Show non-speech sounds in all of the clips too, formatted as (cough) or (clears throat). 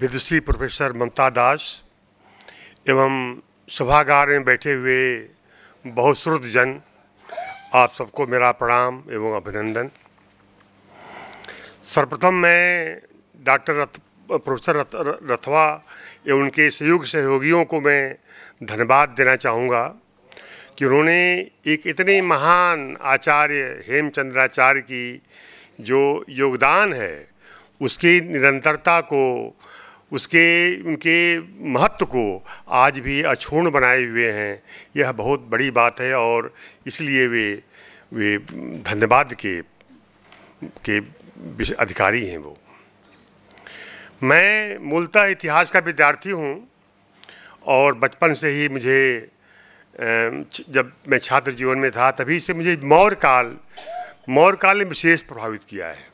विदुषी professor ममता दास एवं सभागार में बैठे हुए बहुश्रुत जन आप सबको मेरा प्रणाम एवं अभिनंदन सर्वप्रथम मैं डॉक्टर रथ प्रोफेसर रथवा एवं उनके सहयोग सहयोगियों को मैं धन्यवाद देना चाहूँगा कि उन्होंने एक इतने महान आचार्य हेमचंद्राचार्य की जो योगदान है उसकी निरंतरता को उसके उनके महत्व को आज भी अछूर्ण बनाए हुए हैं यह बहुत बड़ी बात है और इसलिए वे वे धन्यवाद के के अधिकारी हैं वो मैं मूलतः इतिहास का विद्यार्थी हूँ और बचपन से ही मुझे जब मैं छात्र जीवन में था तभी से मुझे मौर्य काल मौर्य काल ने विशेष प्रभावित किया है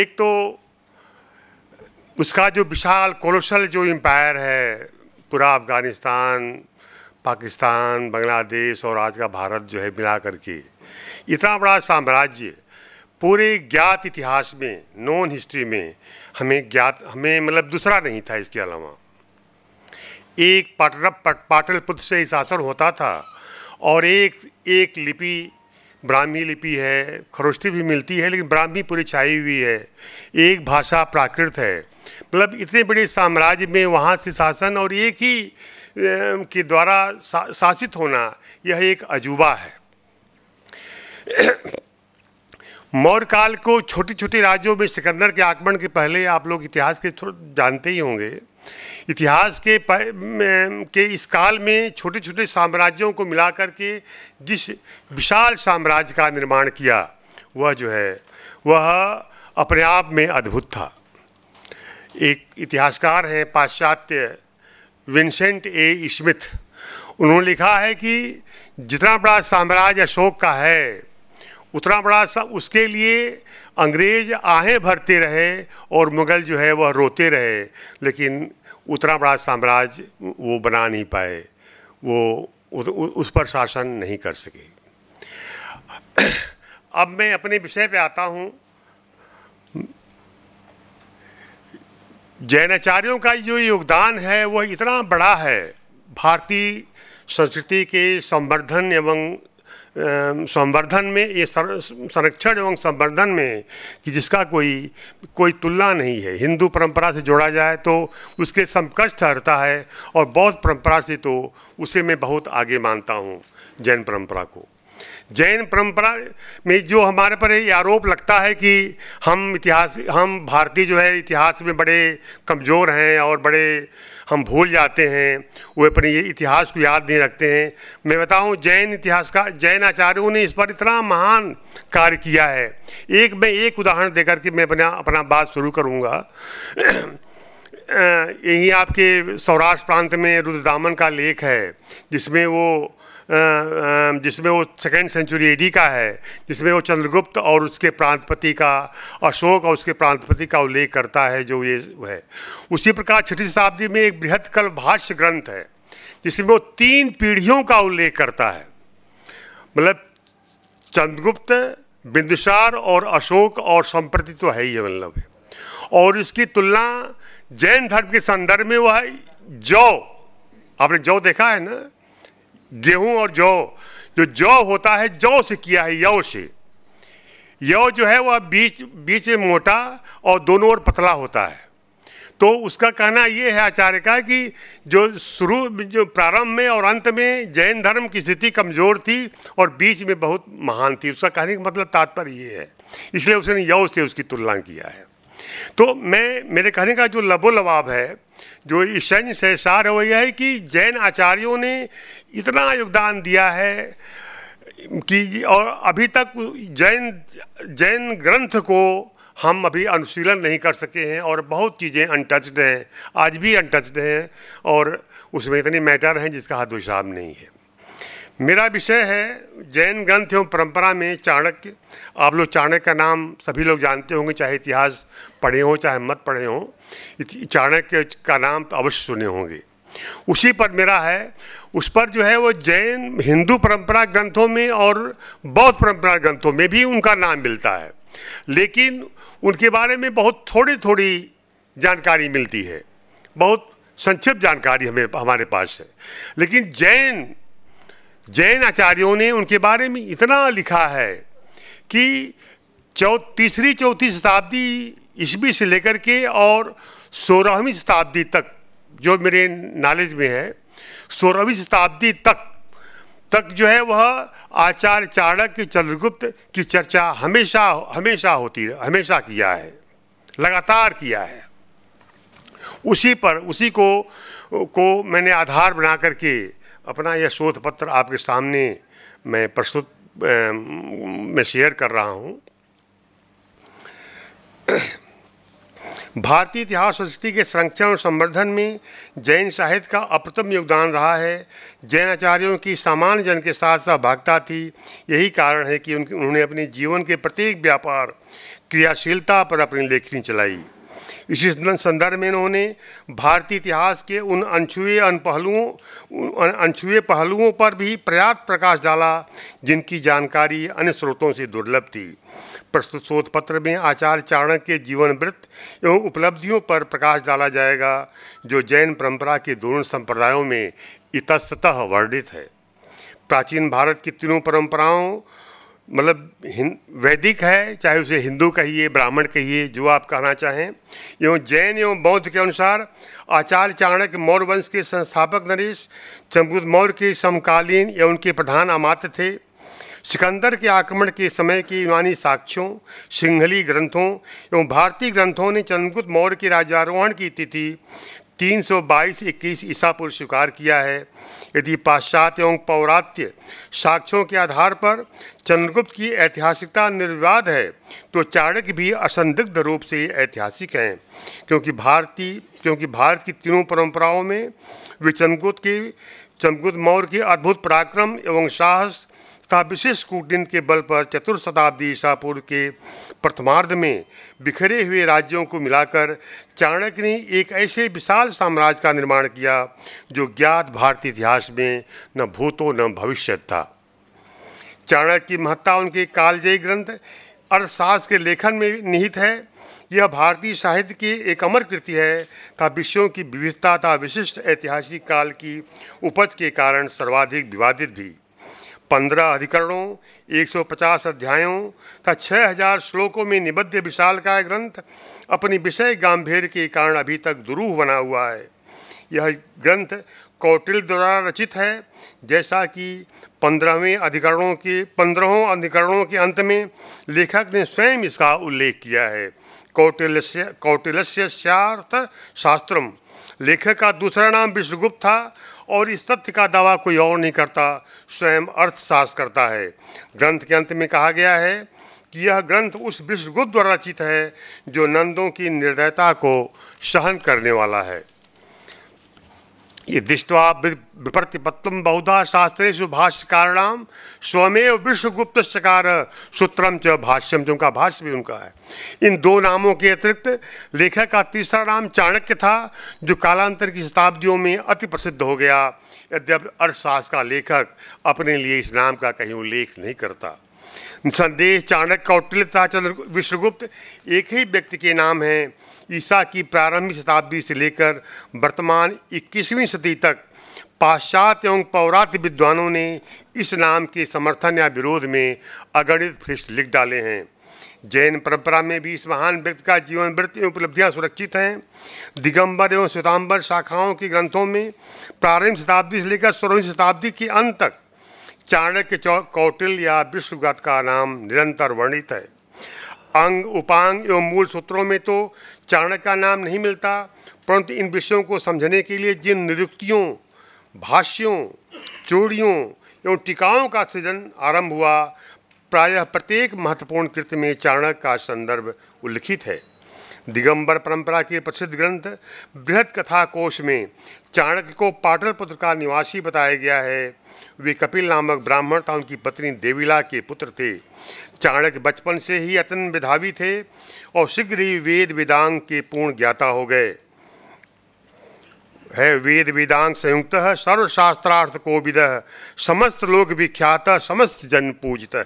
एक तो उसका जो विशाल कोलोशल जो एम्पायर है पूरा अफ़गानिस्तान पाकिस्तान बांग्लादेश और आज का भारत जो है मिला करके इतना बड़ा साम्राज्य पूरे ज्ञात इतिहास में नॉन हिस्ट्री में हमें ज्ञात हमें मतलब दूसरा नहीं था इसके अलावा एक पाटल पाटलपुत्र से ही शासन होता था और एक एक लिपि ब्राह्मी लिपि है खरोष्टी भी मिलती है लेकिन ब्राह्मी पूरी छाई हुई है एक भाषा प्राकृत है मतलब इतने बड़े साम्राज्य में वहाँ से शासन और एक ही के द्वारा शासित होना यह एक अजूबा है (clears throat) मौर्य काल को छोटे छोटे राज्यों में सिकंदर के आक्रमण के पहले आप लोग इतिहास के जानते ही होंगे इतिहास के के इस काल में छोटे छोटे साम्राज्यों को मिलाकर के जिस विशाल साम्राज्य का निर्माण किया वह जो है वह अपने आप में अद्भुत था एक इतिहासकार हैं पाश्चात्य विंसेंट ए स्मिथ उन्होंने लिखा है कि जितना बड़ा साम्राज्य अशोक का है उतना बड़ा सा उसके लिए अंग्रेज आहें भरते रहे और मुग़ल जो है वह रोते रहे लेकिन उतना बड़ा साम्राज्य वो बना नहीं पाए वो उस पर शासन नहीं कर सके अब मैं अपने विषय पे आता हूँ जैनाचार्यों का जो योगदान है वह इतना बड़ा है भारतीय संस्कृति के संवर्धन एवं संवर्धन में ये संरक्षण एवं संवर्धन में कि जिसका कोई कोई तुलना नहीं है हिंदू परंपरा से जोड़ा जाए तो उसके समकक्ष ठहरता है और बौद्ध परंपरा से तो उसे मैं बहुत आगे मानता हूँ जैन परंपरा को जैन परंपरा में जो हमारे पर ये आरोप लगता है कि हम इतिहास हम भारतीय जो है इतिहास में बड़े कमज़ोर हैं और बड़े हम भूल जाते हैं वो अपने ये इतिहास को याद नहीं रखते हैं मैं बताऊं जैन इतिहास का जैन आचार्यों ने इस पर इतना महान कार्य किया है एक मैं एक उदाहरण देकर के मैं अपना अपना बात शुरू करूँगा (clears throat) यहीं आपके सौराष्ट्र प्रांत में रुद्रदामन का लेख है जिसमें वो जिसमें वो सेकेंड सेंचुरी एडी का है जिसमें वो चंद्रगुप्त और उसके प्रांतपति का अशोक और उसके प्रांतपति का उल्लेख करता है जो ये है उसी प्रकार छठी शताब्दी में एक बृहद कल भाष्य ग्रंथ है जिसमें वो तीन पीढ़ियों का उल्लेख करता है मतलब चंद्रगुप्त बिंदुसार और अशोक और संप्रति तो है ही मतलब और इसकी तुलना जैन धर्म के संदर्भ में वह जौ आपने जौ देखा है ना गेहूं और जौ जो जौ होता है जौ से किया है यौ से यौ जो है वह बीच बीच में मोटा और दोनों ओर पतला होता है तो उसका कहना ये है आचार्य का कि जो शुरू जो प्रारंभ में और अंत में जैन धर्म की स्थिति कमज़ोर थी और बीच में बहुत महान थी उसका कहने का मतलब तात्पर्य ये है इसलिए उसने यौ से उसकी तुलना किया है तो मैं मेरे कहने का जो लबो लबाव है जो इस सैन्य से सार है वो यह है कि जैन आचार्यों ने इतना योगदान दिया है कि और अभी तक जैन जैन ग्रंथ को हम अभी अनुशीलन नहीं कर सके हैं और बहुत चीज़ें अनटच्ड हैं आज भी अनटच्ड हैं और उसमें इतने मैटर हैं जिसका हाथ हिसाब नहीं है मेरा विषय है जैन ग्रंथ एवं परंपरा में चाणक्य आप लोग चाणक्य का नाम सभी लोग जानते होंगे चाहे इतिहास पढ़े हों चाहे मत पढ़े हों चाणक्य का नाम तो अवश्य सुने होंगे उसी पर मेरा है उस पर जो है वो जैन हिंदू परंपरा ग्रंथों में और बौद्ध परंपरा ग्रंथों में भी उनका नाम मिलता है लेकिन उनके बारे में बहुत थोड़ी थोड़ी जानकारी मिलती है बहुत संक्षिप्त जानकारी हमें हमारे पास है लेकिन जैन जैन आचार्यों ने उनके बारे में इतना लिखा है कि चौ तीसरी चौथी शताब्दी ईस्वी से लेकर के और सोलहवीं शताब्दी तक जो मेरे नॉलेज में है सोलहवीं शताब्दी तक तक जो है वह आचार्य चाणक्य चंद्रगुप्त की चर्चा हमेशा हमेशा होती हमेशा किया है लगातार किया है उसी पर उसी को को मैंने आधार बना करके अपना यह शोध पत्र आपके सामने मैं प्रस्तुत मैं शेयर कर रहा हूँ भारतीय इतिहास संस्कृति के संरक्षण और संवर्धन में जैन साहित्य का अप्रतम योगदान रहा है जैन आचार्यों की सामान्य जन के साथ सहभागिता थी यही कारण है कि उन्होंने अपने जीवन के प्रत्येक व्यापार क्रियाशीलता पर अपनी लेखनी चलाई इसी संदर्भ में इन्होंने भारतीय इतिहास के उन अनछुए अन पहलुओं अनछुए पहलुओं पर भी पर्याप्त प्रकाश डाला जिनकी जानकारी अन्य स्रोतों से दुर्लभ थी प्रस्तुत शोध पत्र में आचार्य चाणक्य के जीवन वृत्त एवं उपलब्धियों पर प्रकाश डाला जाएगा जो जैन परंपरा के दोनों संप्रदायों में इतस्तः वर्णित है प्राचीन भारत की तीनों परंपराओं मतलब वैदिक है चाहे उसे हिंदू कहिए ब्राह्मण कहिए जो आप कहना चाहें एवं जैन एवं बौद्ध के अनुसार आचार्य चाणक्य मौर्य वंश के संस्थापक नरेश चमकुद मौर्य के समकालीन या उनके प्रधान अमात्र थे सिकंदर के आक्रमण के समय के यूनानी साक्ष्यों सिंहली ग्रंथों एवं भारतीय ग्रंथों ने चंद्रगुप्त मौर्य के राजारोहण की तिथि तीन सौ बाईस इक्कीस ईसा पूर्व स्वीकार किया है यदि पाश्चात्य एवं पौरात्य साक्ष्यों के आधार पर चंद्रगुप्त की ऐतिहासिकता निर्विवाद है तो चाणक्य भी असंदिग्ध रूप से ऐतिहासिक हैं क्योंकि भारतीय क्योंकि भारत की तीनों परंपराओं में वे चंद्रगुप्त के चंद्रगुप्त मौर्य के अद्भुत पराक्रम एवं साहस तथा विशेष कूटनीति के बल पर चतुर्थ शताब्दी ईसा पूर्व के प्रथमार्ध में बिखरे हुए राज्यों को मिलाकर चाणक्य ने एक ऐसे विशाल साम्राज्य का निर्माण किया जो ज्ञात भारतीय इतिहास में न भूतो न भविष्य था चाणक्य की महत्ता उनके कालजयी ग्रंथ अर्थशास्त्र के लेखन में निहित है यह भारतीय साहित्य की एक अमर कृति है तथा विषयों की विविधता तथा विशिष्ट ऐतिहासिक काल की उपज के कारण सर्वाधिक विवादित भी पंद्रह अधिकरणों एक सौ पचास अध्यायों तथा छः हजार श्लोकों में निबद्ध विशाल का ग्रंथ अपनी विषय गांधीर्य के कारण अभी तक दुरूह बना हुआ है यह ग्रंथ कौटिल द्वारा रचित है जैसा कि पंद्रहवें अधिकरणों के पंद्रहों अधिकरणों के अंत में लेखक ने स्वयं इसका उल्लेख किया है कौटिल्य कौटिल्य शास्त्रम लेखक का दूसरा नाम विष्णुगुप्त था और इस तथ्य का दावा कोई और नहीं करता स्वयं अर्थशास्त्र करता है ग्रंथ के अंत में कहा गया है कि यह ग्रंथ उस विश्वगुप्त द्वारा रचित है जो नंदों की निर्दयता को सहन करने वाला है ये दृष्टवा विप्रतिपत्तम बहुधा शास्त्रेशु भाष्यकाराणाम स्वमेव विश्वगुप्त सकार सूत्रम च भाष्यम जो उनका भाष्य भी उनका है इन दो नामों के अतिरिक्त लेखक का तीसरा नाम चाणक्य था जो कालांतर की शताब्दियों में अति प्रसिद्ध हो गया यद्यप अर्थशास्त्र का लेखक अपने लिए इस नाम का कहीं उल्लेख नहीं करता संदेश चाणक्य कौटिल्यता चंद्र विश्वगुप्त एक ही व्यक्ति के नाम हैं ईसा की प्रारंभिक शताब्दी से लेकर वर्तमान 21वीं सदी तक पाश्चात्य एवं पौरात्य विद्वानों ने इस नाम के समर्थन या विरोध में अगणित फृष्ट लिख डाले हैं जैन परंपरा में भी इस महान व्यक्ति का जीवन वृत्त एवं उपलब्धियाँ सुरक्षित हैं दिगंबर एवं श्वेतांबर शाखाओं के ग्रंथों में प्रारंभिक शताब्दी से लेकर सोलहवीं शताब्दी के अंत तक चाणक्य कौटिल या विश्वगत का नाम निरंतर वर्णित है अंग उपांग एवं मूल सूत्रों में तो चाणक्य का नाम नहीं मिलता परंतु इन विषयों को समझने के लिए जिन निरुक्तियों भाष्यों चोड़ियों एवं टीकाओं का सृजन आरंभ हुआ प्रायः प्रत्येक महत्वपूर्ण कृत्य में चाणक्य का संदर्भ उल्लिखित है दिगंबर परंपरा के प्रसिद्ध ग्रंथ बृहद कथा कोश में चाणक्य को पाटलपुत्र का निवासी बताया गया है वे कपिल नामक ब्राह्मण था उनकी पत्नी देवीला के पुत्र थे चाणक्य बचपन से ही अतन विधावी थे और शीघ्र ही वेद वेदांग के पूर्ण ज्ञाता हो गए है वेद वेदांग संयुक्त सर्वशास्त्रार्थ को विद समस्त लोक विख्यात समस्त जन पूजितः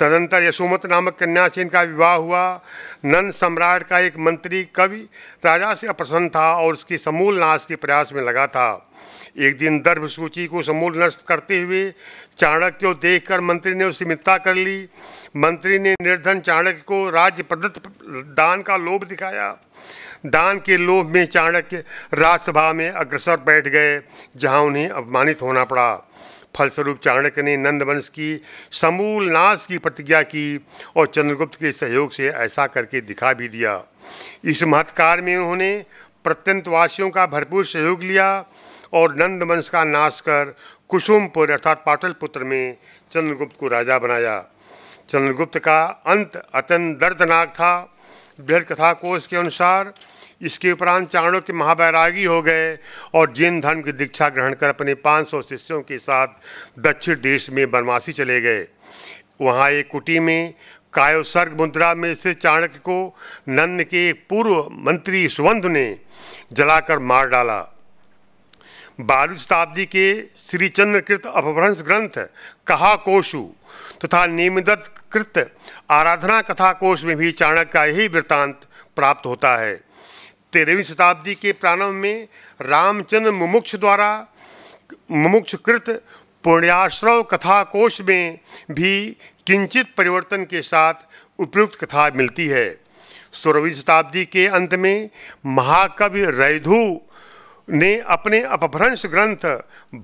तदंतर यशोमत नामक कन्या से इनका विवाह हुआ नंद सम्राट का एक मंत्री कवि राजा से अप्रसन्न था और उसकी समूल नाश के प्रयास में लगा था एक दिन दर्भ सूची को समूल नष्ट करते हुए चाणक्य को देखकर मंत्री ने उसकी मित्रता कर ली मंत्री ने निर्धन चाणक्य को राज्य प्रदत्त दान का लोभ दिखाया दान के लोभ में चाणक्य राज्यसभा में अग्रसर बैठ गए जहां उन्हें अपमानित होना पड़ा फलस्वरूप चाणक्य ने नंदवंश की समूल नाश की प्रतिज्ञा की और चंद्रगुप्त के सहयोग से ऐसा करके दिखा भी दिया इस महत्कार में उन्होंने प्रत्यंतवासियों का भरपूर सहयोग लिया और नंदवंश का नाश कर कुसुमपुर अर्थात पाटलपुत्र में चंद्रगुप्त को राजा बनाया चंद्रगुप्त का अंत अत्यंत दर्दनाक था बृहद कथा कोष के अनुसार इसके उपरांत चाणों के महावैरागी हो गए और जैन धर्म की दीक्षा ग्रहण कर अपने 500 शिष्यों के साथ दक्षिण देश में बनवासी चले गए वहाँ एक कुटी में कायोसर्ग मुद्रा में से चाणक्य को नंद के पूर्व मंत्री सुवंध ने जलाकर मार डाला बारहवीं शताब्दी के श्रीचंद्रकृत अपभ्रंश ग्रंथ कहा कोशु तथा तो नियमित कृत आराधना कथा कोश में भी चाणक्य का यही वृत्तांत प्राप्त होता है तेरहवीं शताब्दी के प्रारंभ में रामचंद्र मुमुक्ष द्वारा मुमुक्षकृत पुण्याश्रव कथा कोश में भी किंचित परिवर्तन के साथ उपयुक्त कथा मिलती है सोलहवीं शताब्दी के अंत में महाकवि रैधु ने अपने अपभ्रंश ग्रंथ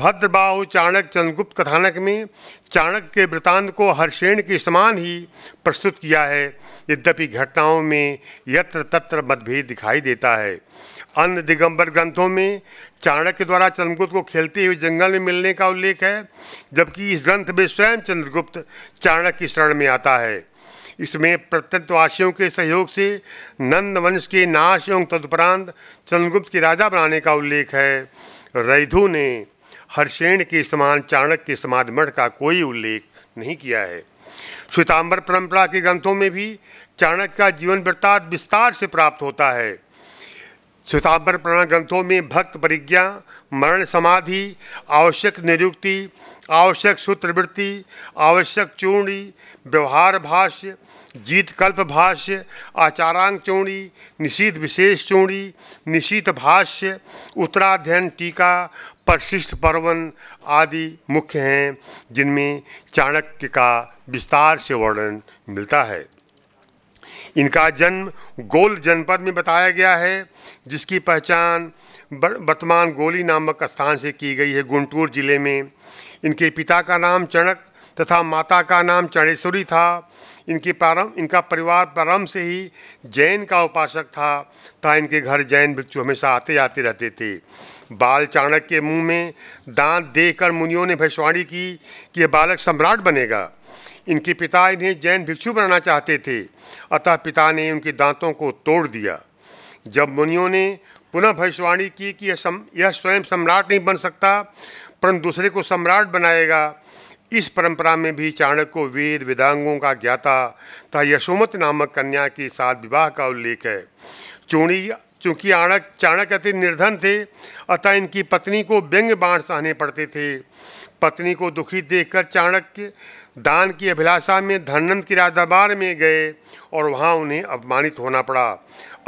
भद्रबाहु चाणक चंद्रगुप्त कथानक में चाणक के वृतांत को हर्षेण के समान ही प्रस्तुत किया है यद्यपि घटनाओं में यत्र तत्र मतभेद दिखाई देता है अन्य दिगंबर ग्रंथों में चाणक्य द्वारा चंद्रगुप्त को खेलते हुए जंगल में मिलने का उल्लेख है जबकि इस ग्रंथ में स्वयं चंद्रगुप्त चाणक्य शरण में आता है इसमें प्रत्यत्वासियों के सहयोग से नंद वंश के नाश एवं तदुपरांत चंद्रगुप्त के राजा बनाने का उल्लेख है रैधु ने हर्षेण के समान चाणक के मठ का कोई उल्लेख नहीं किया है श्वेताम्बर परंपरा के ग्रंथों में भी चाणक्य का जीवन वृत्तांत विस्तार से प्राप्त होता है श्वेताम्बर प्रण ग्रंथों में भक्त परिज्ञा मरण समाधि आवश्यक निरुक्ति आवश्यक सूत्रवृत्ति आवश्यक चूर्णी व्यवहार भाष्य जीतकल्प भाष्य आचारांग चूर्णी निशीत विशेष चूर्णी निशीत भाष्य उत्तराध्ययन टीका परशिष्ट पर्वन आदि मुख्य हैं जिनमें चाणक्य का विस्तार से वर्णन मिलता है इनका जन्म गोल जनपद में बताया गया है जिसकी पहचान वर्तमान गोली नामक स्थान से की गई है गुंटूर जिले में इनके पिता का नाम चणक तथा माता का नाम चणेश्वरी था इनकी प्रारंभ इनका परिवार प्रारंभ से ही जैन का उपासक था तथा इनके घर जैन भिक्षु हमेशा आते जाते रहते थे बाल चाणक के मुंह में दांत देखकर मुनियों ने भविष्यवाणी की कि यह बालक सम्राट बनेगा इनके पिता इन्हें जैन भिक्षु बनाना चाहते थे अतः पिता ने उनके दांतों को तोड़ दिया जब मुनियों ने पुनः भविष्यवाणी की कि यह यह स्वयं सम्राट नहीं बन सकता परंतु दूसरे को सम्राट बनाएगा इस परंपरा में भी चाणक्य को वेद वेदांगों का ज्ञाता तथा यशोमत नामक कन्या के साथ विवाह का उल्लेख है चूड़ी चूंकि आणक चाणक्य अति निर्धन थे अतः इनकी पत्नी को व्यंग बाण सहने पड़ते थे पत्नी को दुखी देखकर चाणक्य दान की अभिलाषा में धनंद की राजदरबार में गए और वहाँ उन्हें अपमानित होना पड़ा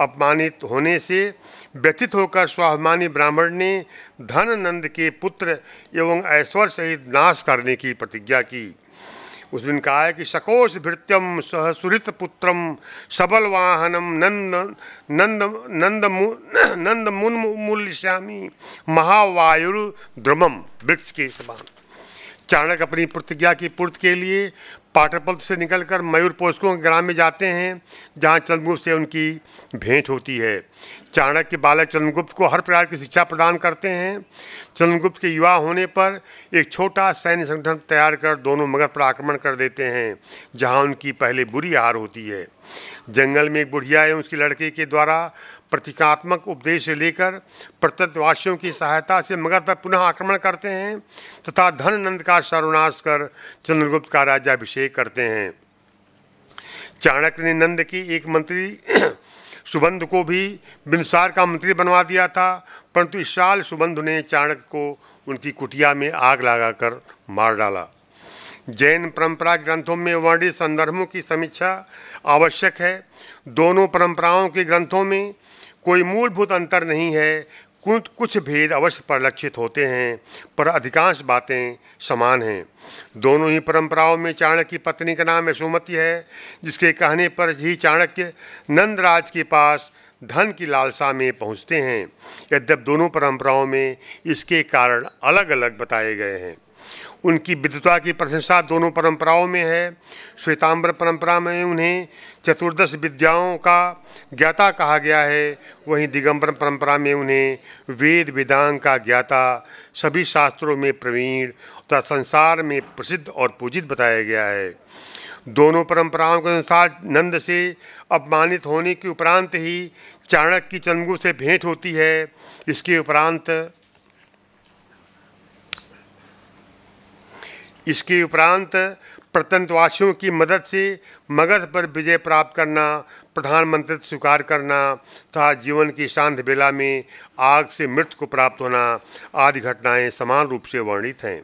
अपमानित होने से व्यथित होकर स्वाभिमानी ब्राह्मण ने धन नंद के पुत्र एवं ऐश्वर्य सहित नाश करने की प्रतिज्ञा की उस दिन कहा है कि सकोश भृत्यम सहसुरित पुत्रम सबल वाहनम नंद नंद नंद नंद मुन श्यामी महावायुर द्रुमम वृक्ष के समान चाणक अपनी प्रतिज्ञा की पूर्ति के लिए पाटरपल से निकलकर मयूर पोस्को के ग्राम में जाते हैं जहाँ चंद्रगुप्त से उनकी भेंट होती है चाणक्य बालक चंद्रगुप्त को हर प्रकार की शिक्षा प्रदान करते हैं चंद्रगुप्त के युवा होने पर एक छोटा सैन्य संगठन तैयार कर दोनों मगध पर आक्रमण कर देते हैं जहाँ उनकी पहले बुरी हार होती है जंगल में एक बुढ़िया एवं उसके लड़के के द्वारा प्रतीकात्मक उपदेश लेकर प्रत्यवासियों की सहायता से मगध पर पुनः आक्रमण करते हैं तथा धन नंद का सर्वनाश कर चंद्रगुप्त का राज्याभिषेक करते हैं चाणक्य ने नंद की एक मंत्री (clears throat) सुबंध को भी बिंसार का मंत्री बनवा दिया था परंतु इस साल सुबंध ने चाणक्य को उनकी कुटिया में आग लगाकर मार डाला जैन परंपरा ग्रंथों में वर्णित संदर्भों की समीक्षा आवश्यक है दोनों परंपराओं के ग्रंथों में कोई मूलभूत अंतर नहीं है कुछ भेद अवश्य परिलक्षित होते हैं पर अधिकांश बातें समान हैं दोनों ही परंपराओं में चाणक्य की पत्नी का नाम यशोमति है जिसके कहने पर ही चाणक्य नंदराज के पास धन की लालसा में पहुंचते हैं यद्यप दोनों परंपराओं में इसके कारण अलग अलग बताए गए हैं उनकी विद्वता की प्रशंसा दोनों परंपराओं में है श्वेताम्बर परंपरा में उन्हें चतुर्दश विद्याओं का ज्ञाता कहा गया है वहीं दिगंबर परंपरा में उन्हें वेद वेदांग का ज्ञाता सभी शास्त्रों में प्रवीण तथा संसार में प्रसिद्ध और पूजित बताया गया है दोनों परंपराओं के अनुसार नंद से अपमानित होने के उपरांत ही चाणक्य की चंदू से भेंट होती है इसके उपरांत इसके उपरांत प्रतंत्रवासियों की मदद से मगध पर विजय प्राप्त करना प्रधानमंत्री स्वीकार करना तथा जीवन की शांत बेला में आग से मृत को प्राप्त होना आदि घटनाएं समान रूप से वर्णित हैं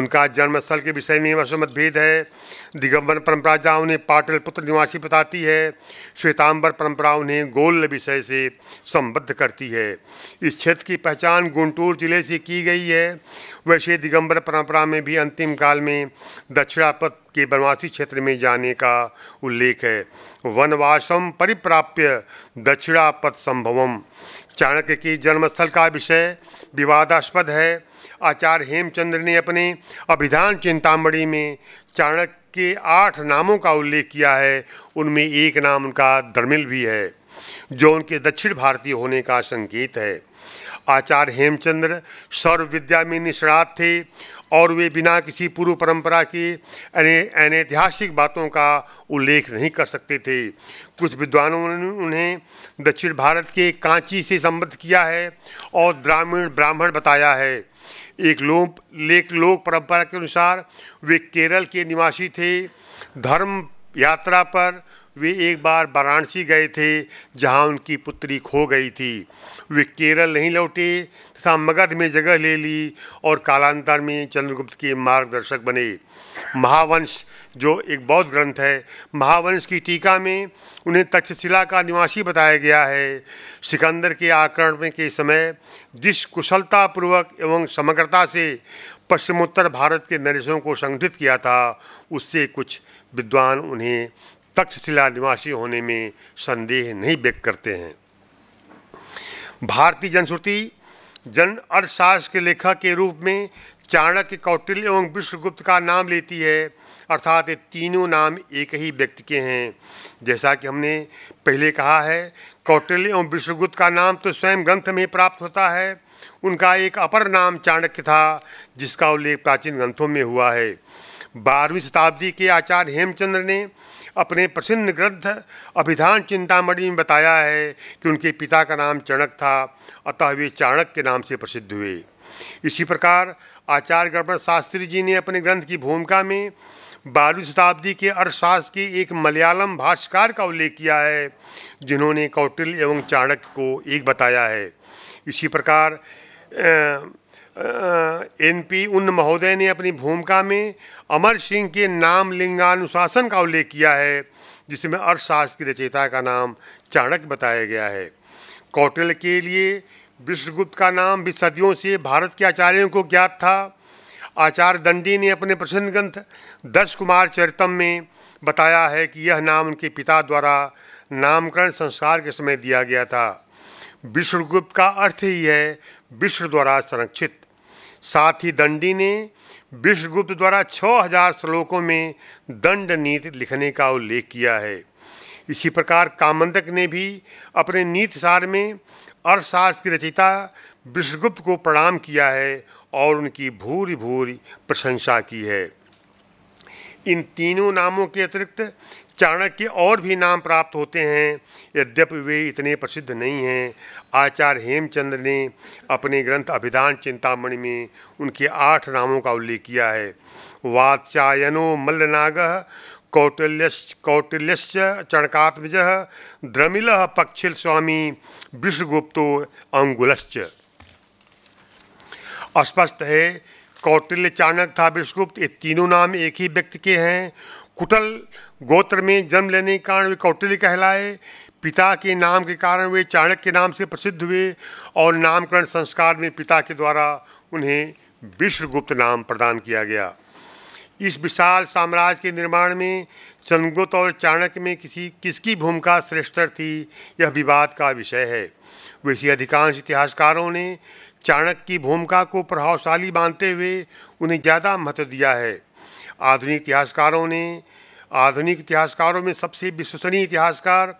उनका जन्मस्थल के विषय में वर्ष मतभेद है दिगंबर परंपरा जहाँ उन्हें पाटलपुत्र निवासी बताती है श्वेतांबर परंपरा उन्हें गोल विषय से संबद्ध करती है इस क्षेत्र की पहचान गुंटूर जिले से की गई है वैसे दिगंबर परंपरा में भी अंतिम काल में दक्षिणापथ के बनवासी क्षेत्र में जाने का उल्लेख है वनवासम परिप्राप्य दक्षिणापथ संभवम चाणक्य की जन्मस्थल का विषय विवादास्पद है आचार्य हेमचंद्र ने अपने अभिधान चिंतामणि में चाणक्य के आठ नामों का उल्लेख किया है उनमें एक नाम उनका धर्मिल भी है जो उनके दक्षिण भारतीय होने का संकेत है आचार्य हेमचंद्र सर्व विद्या में निष्णात थे और वे बिना किसी पूर्व परंपरा की अनैतिहासिक बातों का उल्लेख नहीं कर सकते थे कुछ विद्वानों ने उन्हें दक्षिण भारत के कांची से संबद्ध किया है और ग्रामीण ब्राह्मण बताया है एक लोक लेख लोक परंपरा के अनुसार वे केरल के निवासी थे धर्म यात्रा पर वे एक बार वाराणसी गए थे जहां उनकी पुत्री खो गई थी वे केरल नहीं लौटे मगध में जगह ले ली और कालांतर में चंद्रगुप्त के मार्गदर्शक बने महावंश जो एक बौद्ध ग्रंथ है महावंश की टीका में उन्हें तक्षशिला का निवासी बताया गया है सिकंदर के आक्रमण के समय जिस कुशलतापूर्वक एवं समग्रता से पश्चिमोत्तर भारत के नरेशों को संगठित किया था उससे कुछ विद्वान उन्हें तक्षशिला निवासी होने में संदेह नहीं व्यक्त करते हैं भारतीय जनश्रुति जन अर्थशास्त्र के लेखक के रूप में चाणक्य कौटिल्य एवं विश्वगुप्त का नाम लेती है अर्थात ये तीनों नाम एक ही व्यक्ति के हैं जैसा कि हमने पहले कहा है कौटिल्य एवं विश्वगुप्त का नाम तो स्वयं ग्रंथ में प्राप्त होता है उनका एक अपर नाम चाणक्य था जिसका उल्लेख प्राचीन ग्रंथों में हुआ है बारहवीं शताब्दी के आचार्य हेमचंद्र ने अपने प्रसिन्न ग्रंथ अभिधान चिंतामणि में बताया है कि उनके पिता का नाम चणक था अतः वे चाणक के नाम से प्रसिद्ध हुए इसी प्रकार आचार्य गणपत शास्त्री जी ने अपने ग्रंथ की भूमिका में बारहवीं शताब्दी के अर्थशास्त्र के एक मलयालम भाष्यकार का उल्लेख किया है जिन्होंने कौटिल एवं चाणक्य को एक बताया है इसी प्रकार आ, एन पी उन महोदय ने अपनी भूमिका में अमर सिंह के नाम लिंगानुशासन का उल्लेख किया है जिसमें अर्थशास्त्र की रचयिता का नाम चाणक्य बताया गया है कौटिल के लिए विश्वगुप्त का नाम भी सदियों से भारत के आचार्यों को ज्ञात था आचार्य दंडी ने अपने प्रसन्न ग्रंथ दस कुमार चरितम में बताया है कि यह नाम उनके पिता द्वारा नामकरण संस्कार के समय दिया गया था विश्वगुप्त का अर्थ ही है विश्व द्वारा संरक्षित साथ ही दंडी ने विश्वगुप्त द्वारा 6000 श्लोकों में दंड नीति लिखने का उल्लेख किया है इसी प्रकार कामंदक ने भी अपने नीति सार में अर्थशास्त्र की रचिता विश्वगुप्त को प्रणाम किया है और उनकी भूरी भूरी प्रशंसा की है इन तीनों नामों के अतिरिक्त चाणक्य और भी नाम प्राप्त होते हैं यद्यपि वे इतने प्रसिद्ध नहीं हैं आचार्य हेमचंद्र ने अपने ग्रंथ अभिधान चिंतामणि में उनके आठ नामों का उल्लेख किया है वात्स्यायनो मल्लनाग कौटिल्यश्च कौटिल्यश्च चणकात्मज द्रमिल पक्षिल स्वामी विश्वगुप्तो अंगुलश्च स्पष्ट है कौटिल्य चाणक था विष्णुगुप्त ये तीनों नाम एक ही व्यक्ति के हैं कुटल गोत्र में जन्म लेने के कारण वे कौटिल्य कहलाए पिता के नाम के कारण वे चाणक्य के नाम से प्रसिद्ध हुए और नामकरण संस्कार में पिता के द्वारा उन्हें विश्वगुप्त नाम प्रदान किया गया इस विशाल साम्राज्य के निर्माण में चंद्रगुप्त और चाणक्य में किसी किसकी भूमिका श्रेष्ठतर थी यह विवाद का विषय है वैसे अधिकांश इतिहासकारों ने चाणक्य की भूमिका को प्रभावशाली मानते हुए उन्हें ज़्यादा महत्व दिया है आधुनिक इतिहासकारों ने आधुनिक इतिहासकारों में सबसे विश्वसनीय इतिहासकार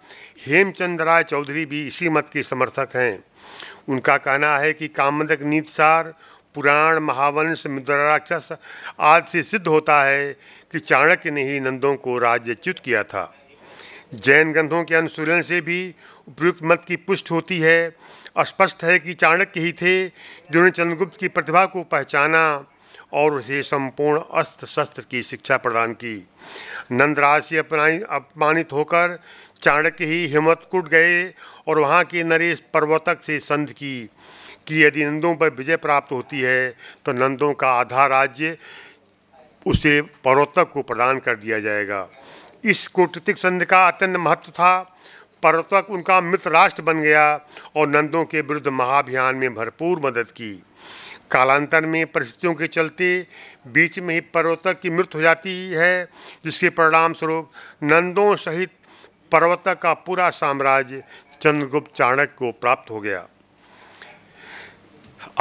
हेमचंद राय चौधरी भी इसी मत के समर्थक हैं उनका कहना है कि कामदक नीतसार पुराण महावंश मुद्राक्षस आदि से सिद्ध होता है कि चाणक्य ने ही नंदों को राज्यच्युत किया था जैन ग्रंथों के अनुशूलन से भी उपयुक्त मत की पुष्ट होती है स्पष्ट है कि चाणक्य ही थे जिन्होंने चंद्रगुप्त की प्रतिभा को पहचाना और उसे संपूर्ण अस्त्र शस्त्र की शिक्षा प्रदान की नंदराज से अपनाई अपमानित होकर चाणक्य ही हिम्मतकुट गए और वहाँ के नरेश पर्वतक से संध की कि यदि नंदों पर विजय प्राप्त होती है तो नंदों का आधा राज्य उसे पर्वतक को प्रदान कर दिया जाएगा इस कूटनीतिक संध का अत्यंत महत्व था पर्वतक उनका मित्र राष्ट्र बन गया और नंदों के विरुद्ध महाभियान में भरपूर मदद की कालांतर में परिस्थितियों के चलते बीच में ही पर्वतक की मृत्यु हो जाती है जिसके परिणाम स्वरूप नंदों सहित पर्वतक का पूरा साम्राज्य चंद्रगुप्त चाणक्य को प्राप्त हो गया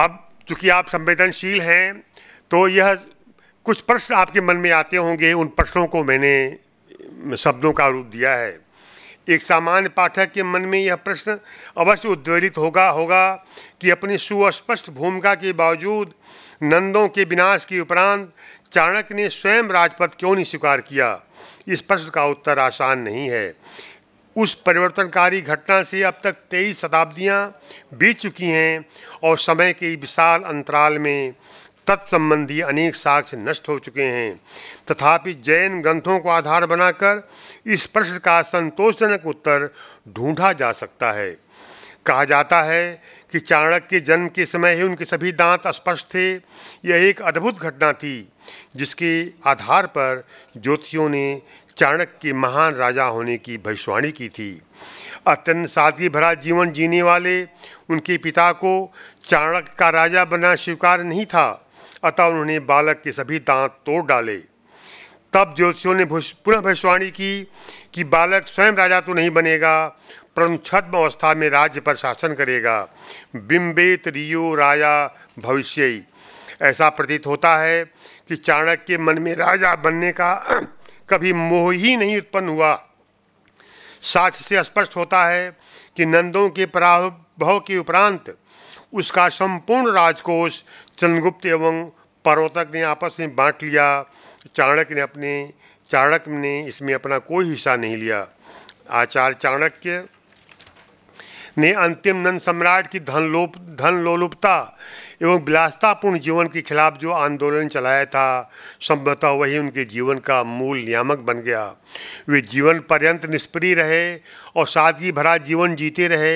अब चूंकि आप संवेदनशील हैं तो यह कुछ प्रश्न आपके मन में आते होंगे उन प्रश्नों को मैंने शब्दों का रूप दिया है एक सामान्य पाठक के मन में यह प्रश्न अवश्य उद्वेलित होगा होगा कि अपनी सुस्पष्ट भूमिका के बावजूद नंदों के विनाश के उपरांत चाणक्य ने स्वयं राजपथ क्यों नहीं स्वीकार किया इस प्रश्न का उत्तर आसान नहीं है उस परिवर्तनकारी घटना से अब तक तेईस शताब्दियाँ बीत चुकी हैं और समय के विशाल अंतराल में तत्संबंधी अनेक साक्ष्य नष्ट हो चुके हैं तथापि जैन ग्रंथों को आधार बनाकर इस प्रश्न का संतोषजनक उत्तर ढूंढा जा सकता है कहा जाता है कि चाणक्य के जन्म के समय ही उनके सभी दांत स्पष्ट थे यह एक अद्भुत घटना थी जिसके आधार पर ज्योतिषियों ने चाणक्य के महान राजा होने की भविष्यवाणी की थी अत्यंत सादगी भरा जीवन जीने वाले उनके पिता को चाणक्य का राजा बनना स्वीकार नहीं था अतः उन्होंने बालक के सभी दांत तोड़ डाले तब ज्योतिषियों ने पुनः भविष्यवाणी की कि बालक स्वयं राजा तो नहीं बनेगा परंतु छद्म अवस्था में राज्य पर शासन करेगा बिम्बेत रियो राजा भविष्य ऐसा प्रतीत होता है कि चाणक्य के मन में राजा बनने का (clears throat) कभी मोह ही नहीं उत्पन्न हुआ साथ से स्पष्ट होता है कि नंदों के पराभव के उपरांत उसका संपूर्ण राजकोष चंद्रगुप्त एवं पर्वतक ने आपस में बांट लिया चाणक्य ने अपने चाणक्य ने इसमें अपना कोई हिस्सा नहीं लिया आचार्य चाणक्य ने अंतिम नंद सम्राट की धन लोप धन लोलुपता एवं विलासतापूर्ण जीवन के खिलाफ जो आंदोलन चलाया था संभवतः वही उनके जीवन का मूल नियामक बन गया वे जीवन पर्यंत निष्प्रिय रहे और सादगी भरा जीवन जीते रहे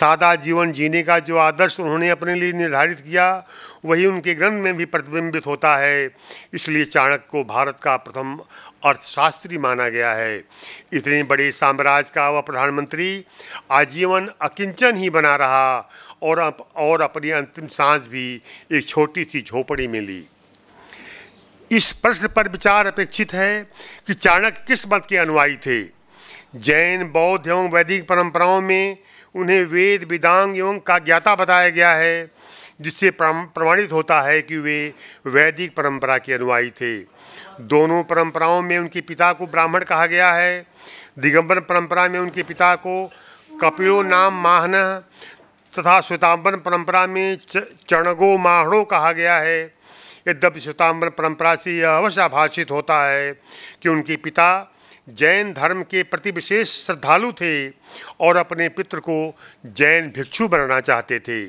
सादा जीवन जीने का जो आदर्श उन्होंने अपने लिए निर्धारित किया वही उनके ग्रंथ में भी प्रतिबिंबित होता है इसलिए चाणक्य को भारत का प्रथम अर्थशास्त्री माना गया है इतने बड़े साम्राज्य का वह प्रधानमंत्री आजीवन अकिंचन ही बना रहा और अप, और अपनी अंतिम सांस भी एक छोटी सी झोपड़ी में ली इस प्रश्न पर विचार अपेक्षित है कि चाणक्य किस मत के अनुयायी थे जैन बौद्ध एवं वैदिक परंपराओं में उन्हें वेद वेदांग एवं का ज्ञाता बताया गया है जिससे प्रमाणित होता है कि वे वैदिक परंपरा के अनुयायी थे दोनों परंपराओं में उनके पिता को ब्राह्मण कहा गया है दिगंबर परंपरा में उनके पिता को कपिलो नाम माहन तथा श्वेतांबन परंपरा में चरणगो माहड़ो कहा गया है यद्यपि श्वेतांबन परंपरा से यह अवश्य भाषित होता है कि उनके पिता जैन धर्म के प्रति विशेष श्रद्धालु थे और अपने पित्र को जैन भिक्षु बनाना चाहते थे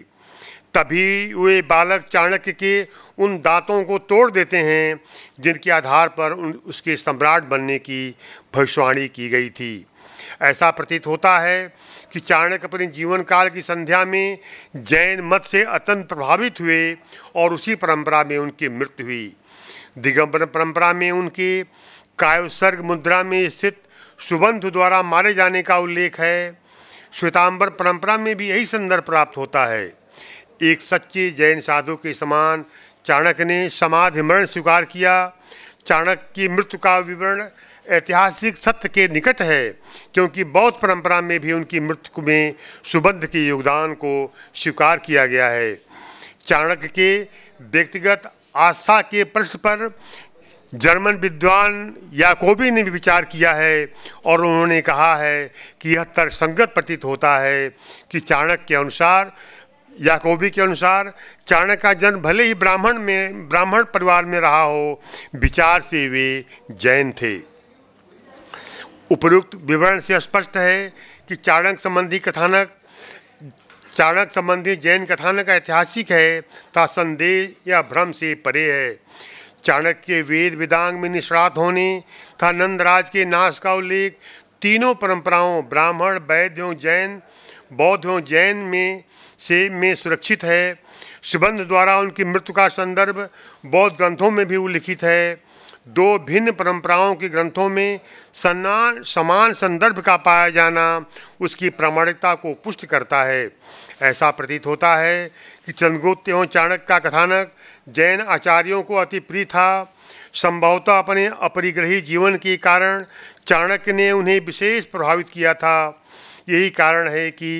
तभी वे बालक चाणक्य के उन दांतों को तोड़ देते हैं जिनके आधार पर उन उसके सम्राट बनने की भविष्यवाणी की गई थी ऐसा प्रतीत होता है कि चाणक्य अपने जीवन काल की संध्या में जैन मत से अत्यंत प्रभावित हुए और उसी परंपरा में उनकी मृत्यु हुई दिगंबर परंपरा में उनके कायोसर्ग मुद्रा में स्थित सुबंध द्वारा मारे जाने का उल्लेख है श्वेतांबर परंपरा में भी यही संदर्भ प्राप्त होता है एक सच्चे जैन साधु के समान चाणक्य ने समाधि मरण स्वीकार किया चाणक्य की मृत्यु का विवरण ऐतिहासिक सत्य के निकट है क्योंकि बौद्ध परंपरा में भी उनकी मृत्यु में सुबंध के योगदान को स्वीकार किया गया है चाणक्य के व्यक्तिगत आस्था के प्रश्न पर जर्मन विद्वान याकोबी ने भी विचार किया है और उन्होंने कहा है कि यह तर्कसंगत प्रतीत होता है कि चाणक्य के अनुसार याकोबी के अनुसार चाणक्य का जन्म भले ही ब्राह्मण में ब्राह्मण परिवार में रहा हो विचार से वे जैन थे उपरोक्त विवरण से स्पष्ट है कि चाणक्य संबंधी कथानक चाणक संबंधी जैन कथानक ऐतिहासिक है तथा संदेह या भ्रम से परे है चाणक्य के वेद वेदांग में निष्णात होने तथा नंदराज के नाश का उल्लेख तीनों परंपराओं ब्राह्मण वैद्यों जैन बौद्ध जैन में से में सुरक्षित है सुबंध द्वारा उनकी मृत्यु का संदर्भ बौद्ध ग्रंथों में भी उल्लिखित है दो भिन्न परंपराओं के ग्रंथों में समान समान संदर्भ का पाया जाना उसकी प्रामाणिकता को पुष्ट करता है ऐसा प्रतीत होता है कि चंद्रगुप्त एवं चाणक्य का कथानक जैन आचार्यों को अति प्रिय था संभवतः अपने अपरिग्रही जीवन के कारण चाणक्य ने उन्हें विशेष प्रभावित किया था यही कारण है कि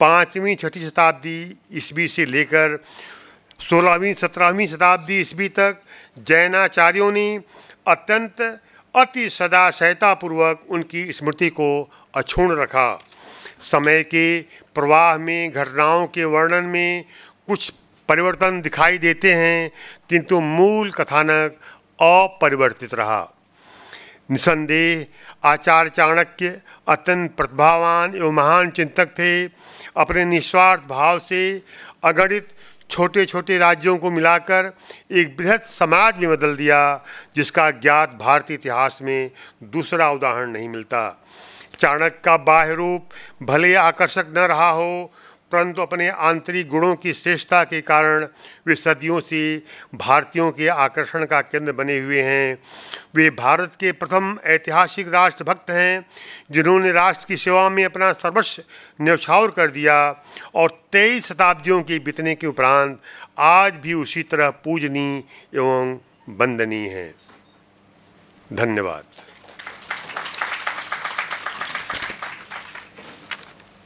पाँचवीं छठी शताब्दी ईस्वी से लेकर सोलहवीं सत्रहवीं शताब्दी ईस्वी तक जैनाचार्यों ने अत्यंत अति सदा सहायतापूर्वक उनकी स्मृति को अक्षुण रखा समय के प्रवाह में घटनाओं के वर्णन में कुछ परिवर्तन दिखाई देते हैं किंतु मूल कथानक अपरिवर्तित रहा निसंदेह आचार्य चाणक्य अत्यंत प्रतिभावान एवं महान चिंतक थे अपने निस्वार्थ भाव से अगणित छोटे छोटे राज्यों को मिलाकर एक बृहद समाज में बदल दिया जिसका ज्ञात भारतीय इतिहास में दूसरा उदाहरण नहीं मिलता चाणक्य का बाह्य रूप भले आकर्षक न रहा हो परंतु अपने आंतरिक गुणों की श्रेष्ठता के कारण वे सदियों से भारतीयों के आकर्षण का केंद्र बने हुए हैं वे भारत के प्रथम ऐतिहासिक राष्ट्रभक्त हैं जिन्होंने राष्ट्र की सेवा में अपना सर्वस्व न्यौछावर कर दिया और तेईस शताब्दियों के बीतने के उपरांत आज भी उसी तरह पूजनीय एवं वंदनीय हैं धन्यवाद